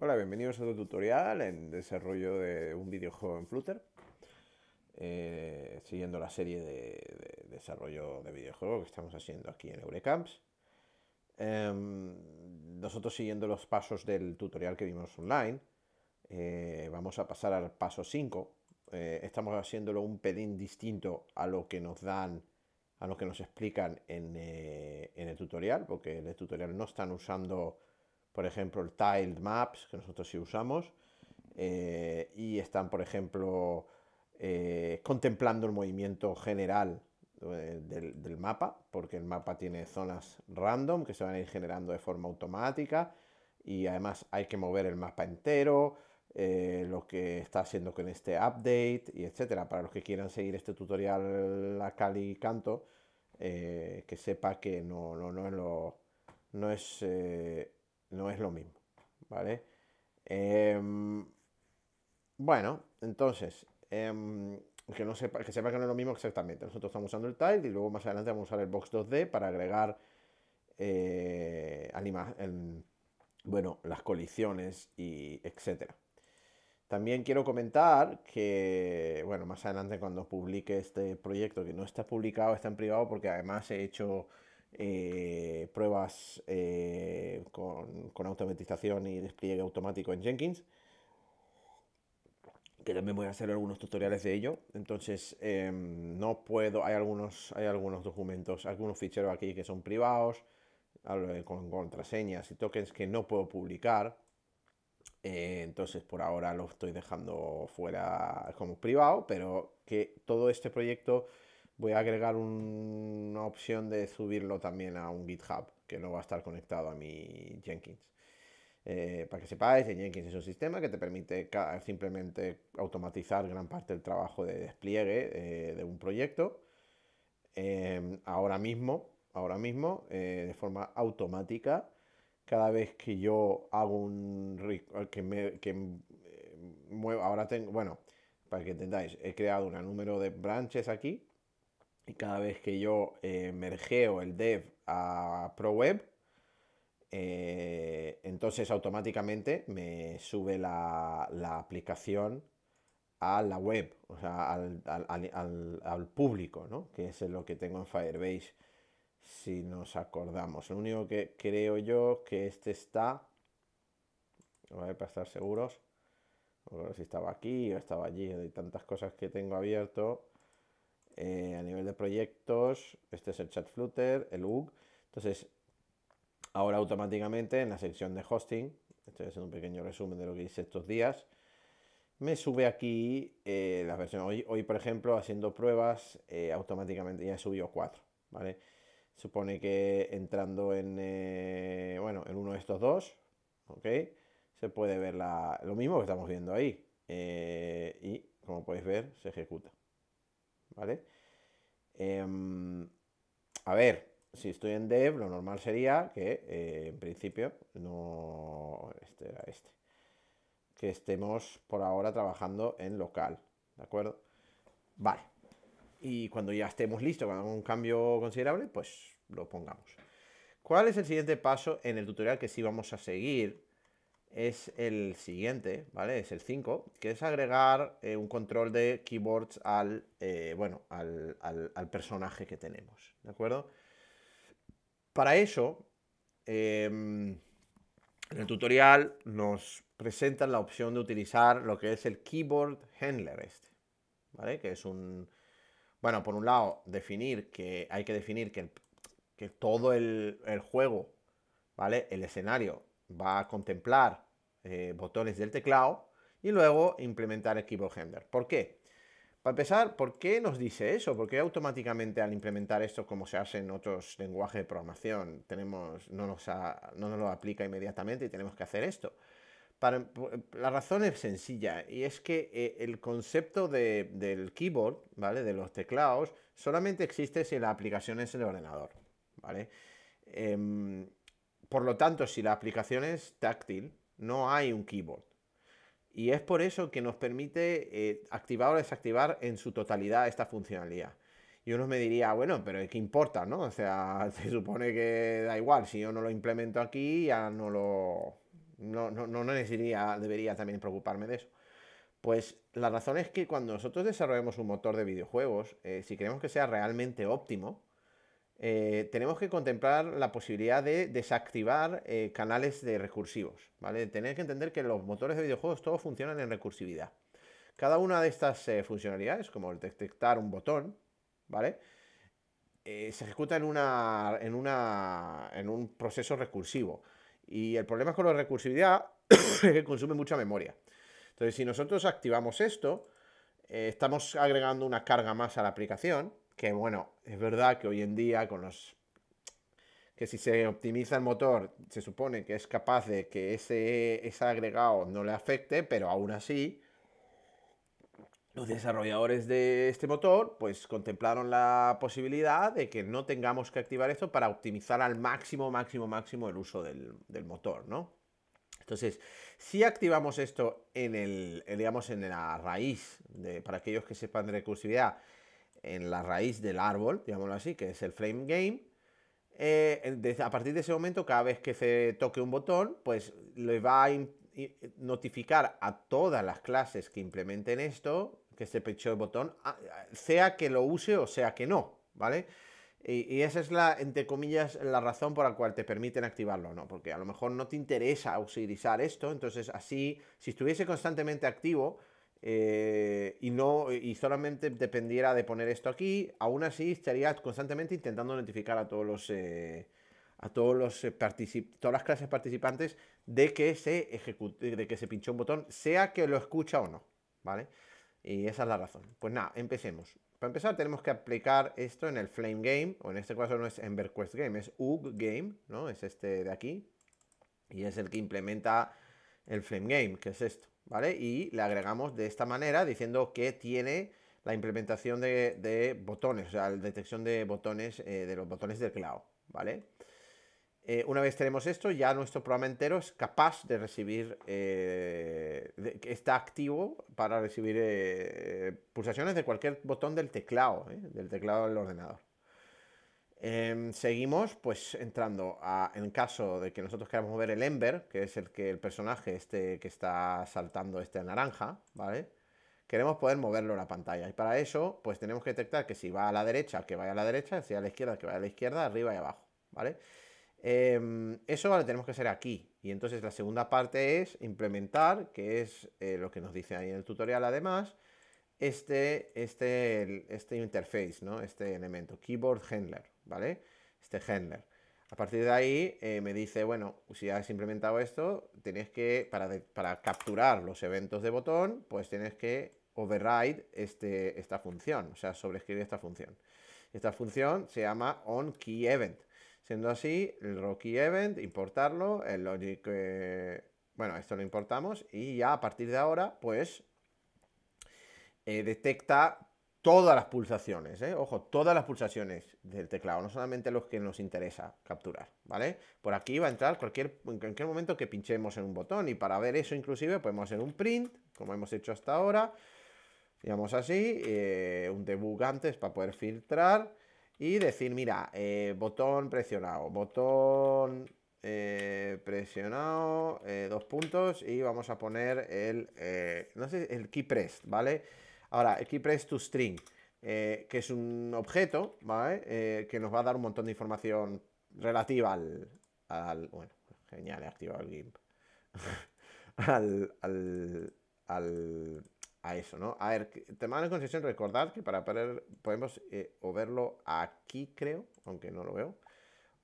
Hola, bienvenidos a otro tutorial en desarrollo de un videojuego en Flutter. Eh, siguiendo la serie de, desarrollo de videojuegos que estamos haciendo aquí en Eurecamps. Em, nosotros siguiendo los pasos del tutorial que vimos online, eh, vamos a pasar al paso 5. Eh, estamos haciéndolo un pedín distinto a lo que nos dan a lo que nos explican en, en el tutorial, porque en el tutorial no están usando por ejemplo, el Tiled Maps, que nosotros sí usamos, eh, y están, por ejemplo, eh, contemplando el movimiento general eh, del, mapa, porque el mapa tiene zonas random que se van a ir generando de forma automática y además hay que mover el mapa entero, lo que está haciendo con este update y etcétera. Para los que quieran seguir este tutorial a cali canto, que sepa que no, no, es, lo, no es lo mismo, ¿vale? Em, bueno, entonces, em, que, no sepa, que sepa que no es lo mismo exactamente. Nosotros estamos usando el tile y luego más adelante vamos a usar el box 2D para agregar eh, anima, em, bueno, las colisiones y etcétera. También quiero comentar que, bueno, más adelante cuando publique este proyecto, que no está publicado, está en privado, porque además he hecho eh, pruebas eh, con, automatización y despliegue automático en Jenkins, que también voy a hacer algunos tutoriales de ello. Entonces, em, no puedo, hay algunos, hay algunos documentos, algunos ficheros aquí que son privados, con contraseñas y tokens que no puedo publicar. Eh, entonces, por ahora lo estoy dejando fuera como privado, pero que todo este proyecto voy a agregar una opción de subirlo también a un GitHub, que no va a estar conectado a mi Jenkins. Eh, para que sepáis, Jenkins es un sistema que te permite simplemente automatizar gran parte del trabajo de despliegue eh, de un proyecto. Em, ahora mismo, ahora mismo, eh, de forma automática, cada vez que yo hago un que que em, muevo, ahora tengo, bueno, para que entendáis, he creado un número de branches aquí y cada vez que yo eh, mergeo el dev a ProWeb, eh, entonces automáticamente me sube la, aplicación a la web, o sea, al, público, Que es lo que tengo en Firebase, si nos acordamos. Lo único que creo yo que este está, para estar seguros, ver si estaba aquí o estaba allí, hay tantas cosas que tengo abierto, eh, a nivel de proyectos, este es el chat Flutter, el UG. Entonces, ahora automáticamente en la sección de hosting, estoy es un pequeño resumen de lo que hice estos días, me sube aquí eh, la versión. Hoy, hoy, por ejemplo, haciendo pruebas, eh, automáticamente ya he subido ¿vale? Supone que entrando en, bueno, en uno de estos dos, Se puede ver lo mismo que estamos viendo ahí. y como podéis ver, se ejecuta. ¿vale? Em, a ver, si estoy en dev, lo normal sería que, eh, en principio, no... Este era este. Que estemos por ahora trabajando en local, ¿de acuerdo? Vale. Y cuando ya estemos listos, con un cambio considerable, pues lo pongamos. ¿Cuál es el siguiente paso en el tutorial que sí vamos a seguir? es el siguiente, ¿vale? Es el 5, que es agregar eh, un control de keyboards al, eh, bueno, al, personaje que tenemos, ¿de acuerdo? Para eso, em, en el tutorial nos presentan la opción de utilizar lo que es el keyboard handler este, ¿vale? Que es un, bueno, por un lado, definir que hay que definir que, todo el, el juego, ¿vale? El escenario va a contemplar eh, botones del teclado y luego implementar el keyboard handler. ¿Por qué? Para empezar, ¿por qué nos dice eso? ¿Por qué automáticamente al implementar esto como se hace en otros lenguajes de programación tenemos, no, nos no lo aplica inmediatamente y tenemos que hacer esto? la razón es sencilla y es que eh, el concepto del keyboard, ¿vale? De los teclados, solamente existe si la aplicación es el ordenador, ¿vale? Em, por lo tanto, si la aplicación es táctil, no hay un keyboard. Y es por eso que nos permite eh, activar o desactivar en su totalidad esta funcionalidad. Y uno me diría, ah, bueno, pero ¿qué importa, no? O sea, se supone que da igual, si yo no lo implemento aquí, ya no lo... No, debería, también preocuparme de eso. Pues la razón es que cuando nosotros desarrollamos un motor de videojuegos, eh, si queremos que sea realmente óptimo, eh, tenemos que contemplar la posibilidad de desactivar eh, canales de recursivos, ¿vale? Tener que entender que los motores de videojuegos todos funcionan en recursividad. Cada una de estas eh, funcionalidades, como el detectar un botón, ¿vale? se ejecuta en, en, en un proceso recursivo. Y el problema con la recursividad es que consume mucha memoria. Entonces, si nosotros activamos esto, estamos agregando una carga más a la aplicación, que bueno, es verdad que hoy en día con los que si se optimiza el motor, se supone que es capaz de que ese, agregado no le afecte, pero aún así, los desarrolladores de este motor, pues contemplaron la posibilidad de que no tengamos que activar esto para optimizar al máximo, máximo, máximo el uso del, motor, ¿no? Entonces, si activamos esto en el, eh, digamos, en la raíz, para aquellos que sepan de recursividad, en la raíz del árbol, digámoslo así, que es el frame game. Eh, a partir de ese momento, cada vez que se toque un botón, pues le va a notificar a todas las clases que implementen esto, que se pecho el botón, sea que lo use o sea que no, ¿vale? Y, esa es la, entre comillas, la razón por la cual te permiten activarlo, o ¿no? Porque a lo mejor no te interesa utilizar esto, entonces así, si estuviese constantemente activo, eh, y, no, y solamente dependiera de poner esto aquí, aún así estaría constantemente intentando notificar a todos los... Eh, a todos los eh, todas las clases participantes de que se de que se pinchó un botón, sea que lo escucha o no, ¿vale? Y esa es la razón. Pues nada, empecemos. Para empezar tenemos que aplicar esto en el flame game, o en este caso no es Ember Quest Game, es UG Game, ¿no? Es este de aquí, y es el que implementa el flame game, que es esto. Y le agregamos de esta manera diciendo que tiene la implementación de, botones, o sea, la detección de botones, eh, de los botones del teclado, ¿vale? Eh, una vez tenemos esto, ya nuestro programa entero es capaz de recibir, eh, está activo para recibir pulsaciones de cualquier botón del teclado, del teclado del ordenador. Em, seguimos pues entrando en caso de que nosotros queramos mover el Ember, que es el que el personaje este que está saltando este naranja, ¿vale? Queremos poder moverlo en la pantalla y para eso pues tenemos que detectar que si va a la derecha, que vaya a la derecha, si a la izquierda, que vaya a la izquierda, arriba y abajo, em, eso lo tenemos que hacer aquí y entonces la segunda parte es implementar, que es eh, lo que nos dice ahí en el tutorial además, este, este, este interface, ¿no? Este elemento, keyboard handler, ¿vale? Este handler. A partir de ahí eh, me dice, bueno, si has implementado esto, tienes que, para, para capturar los eventos de botón, pues tienes que override este, esta función, o sea, sobreescribir esta función. Esta función se llama onKeyEvent. Siendo así, el event importarlo, el logic... Eh, bueno, esto lo importamos y ya a partir de ahora, pues eh, detecta todas las pulsaciones, ¿eh? ojo, todas las pulsaciones del teclado, no solamente los que nos interesa capturar, ¿vale? Por aquí va a entrar cualquier, en cualquier momento que pinchemos en un botón y para ver eso inclusive podemos hacer un print, como hemos hecho hasta ahora, digamos así, eh, un debug antes para poder filtrar y decir, mira, botón presionado, botón presionado, dos puntos y vamos a poner el, no sé, el key press, ¿vale? Ahora, aquí press to string, eh, que es un objeto, ¿vale? Eh, que nos va a dar un montón de información relativa al... bueno, genial, he activado el GIMP. al, al, al, a eso, ¿no? A ver, tema de concesión, recordar que para poder, podemos eh, o verlo aquí, creo, aunque no lo veo,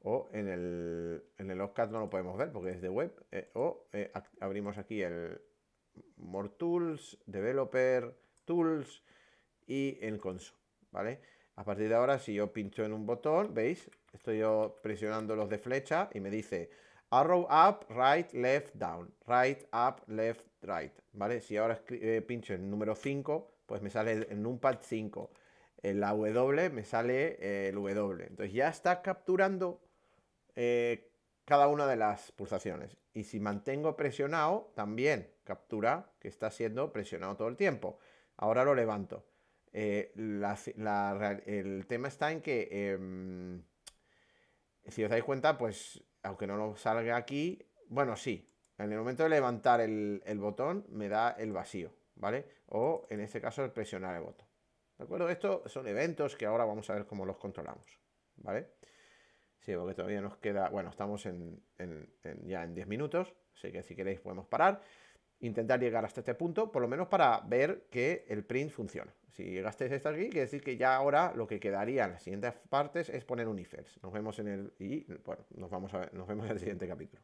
o en el, en el no lo podemos ver porque es de web, o abrimos aquí el More Tools, Developer, tools y en console, ¿vale? A partir de ahora, si yo pincho en un botón, ¿veis? Estoy yo presionando los de flecha y me dice arrow up, right, left, down, right, up, left, right, ¿vale? Si ahora eh, pincho en el número 5, pues me sale en un pad 5. En la W me sale eh, el W. Entonces ya está capturando eh, cada una de las pulsaciones. Y si mantengo presionado, también captura que está siendo presionado todo el tiempo ahora lo levanto. Eh, el tema está en que, em, si os dais cuenta, pues aunque no lo salga aquí, bueno, sí, en el momento de levantar el, botón me da el vacío, ¿vale? O en este caso presionar el botón. ¿De acuerdo? Estos son eventos que ahora vamos a ver cómo los controlamos, ¿vale? Sí, porque todavía nos queda, bueno, estamos ya en 10 minutos, así que si queréis podemos parar intentar llegar hasta este punto, por lo menos para ver que el print funciona. Si llegasteis hasta aquí, quiere decir que ya ahora lo que quedaría en las siguientes partes es poner un else. Nos vemos en el y bueno, nos vamos a nos vemos en el siguiente capítulo.